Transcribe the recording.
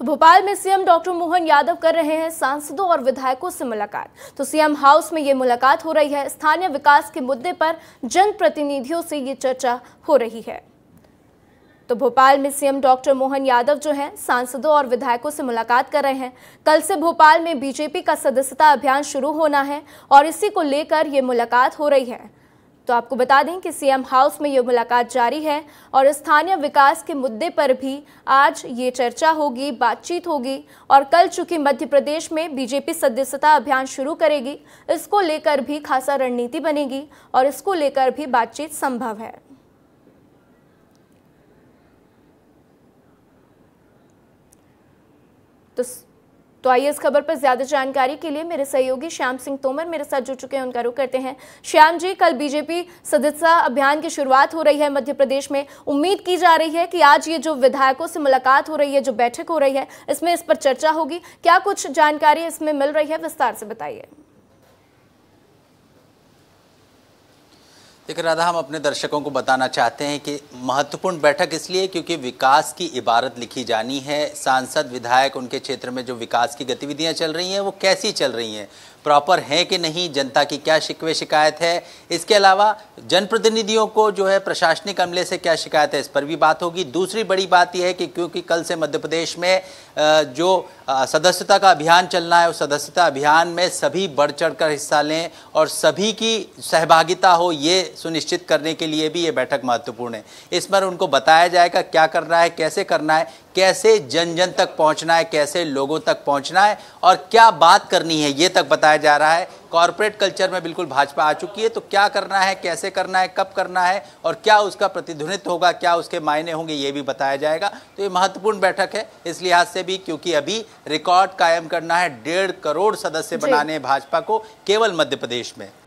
तो भोपाल में CM doctor Mohan Yadav कर रहे हैं सांसदों और विधायकों से मुलाकात तो सीएम हाउस में ये मुलाकात हो रही है स्थानीय विकास के मुद्दे पर जनप्रतिनिधियों से ये चर्चा हो रही है तो भोपाल में सीएम डॉक्टर मोहन यादव जो हैं सांसदों और विधायकों से मुलाकात कर रहे हैं कल से भोपाल में बीजेपी का सदस्यता अभियान शुरू होना है और इसी को लेकर ये मुलाकात हो रही है तो आपको बता दें कि सीएम हाउस में ये मुलाकात जारी है और स्थानीय विकास के मुद्दे पर भी आज ये चर्चा होगी बातचीत होगी और कल चूंकि मध्य प्रदेश में बीजेपी सदस्यता अभियान शुरू करेगी इसको लेकर भी खासा रणनीति बनेगी और इसको लेकर भी बातचीत संभव है तो तो आइए इस खबर पर ज्यादा जानकारी के लिए मेरे सहयोगी श्याम सिंह तोमर मेरे साथ जुड़ चुके हैं उनका रुख करते हैं श्याम जी कल बीजेपी सदस्यता अभियान की शुरुआत हो रही है मध्य प्रदेश में उम्मीद की जा रही है कि आज ये जो विधायकों से मुलाकात हो रही है जो बैठक हो रही है इसमें इस पर चर्चा होगी क्या कुछ जानकारी इसमें मिल रही है विस्तार से बताइए लेकिन राधा हम अपने दर्शकों को बताना चाहते हैं कि महत्वपूर्ण बैठक इसलिए क्योंकि विकास की इबारत लिखी जानी है सांसद विधायक उनके क्षेत्र में जो विकास की गतिविधियां चल रही हैं वो कैसी चल रही हैं प्रॉपर हैं कि नहीं जनता की क्या शिकवे शिकायत है इसके अलावा जनप्रतिनिधियों को जो है प्रशासनिक अमले से क्या शिकायत है इस पर भी बात होगी दूसरी बड़ी बात यह है कि क्योंकि कल से मध्य प्रदेश में जो सदस्यता का अभियान चलना है उस सदस्यता अभियान में सभी बढ़ चढ़ कर हिस्सा लें और सभी की सहभागिता हो ये सुनिश्चित करने के लिए भी ये बैठक महत्वपूर्ण है इस पर उनको बताया जाएगा क्या करना है कैसे करना है कैसे जन जन तक पहुंचना है कैसे लोगों तक पहुंचना है और क्या बात करनी है ये तक बताया जा रहा है कॉरपोरेट कल्चर में बिल्कुल भाजपा आ चुकी है तो क्या करना है कैसे करना है कब करना है और क्या उसका प्रतिध्वनित होगा क्या उसके मायने होंगे ये भी बताया जाएगा तो ये महत्वपूर्ण बैठक है इस लिहाज से भी क्योंकि अभी रिकॉर्ड कायम करना है डेढ़ करोड़ सदस्य बनाने भाजपा को केवल मध्य प्रदेश में